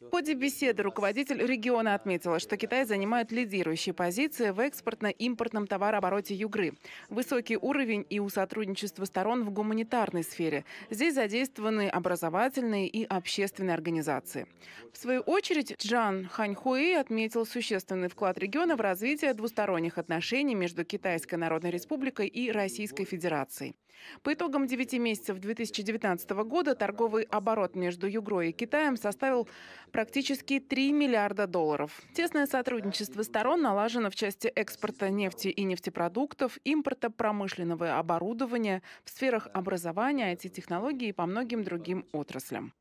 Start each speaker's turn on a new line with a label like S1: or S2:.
S1: В ходе беседы руководитель региона отметила, что Китай занимает лидирующие позиции в экспортно-импортном товарообороте Югры. Высокий уровень и у сотрудничества сторон в гуманитарной сфере. Здесь задействованы образовательные и общественные организации. В свою очередь Джан Ханьхуи отметил существенный вклад региона в развитие двусторонних отношений между Китайской Народной Республикой и Российской Федерацией. По итогам 9 месяцев 2019 года торговый оборот между Югрой и Китаем составил практически 3 миллиарда долларов. Тесное сотрудничество сторон налажено в части экспорта нефти и нефтепродуктов, импорта промышленного оборудования, в сферах образования, IT-технологий и по многим другим отраслям.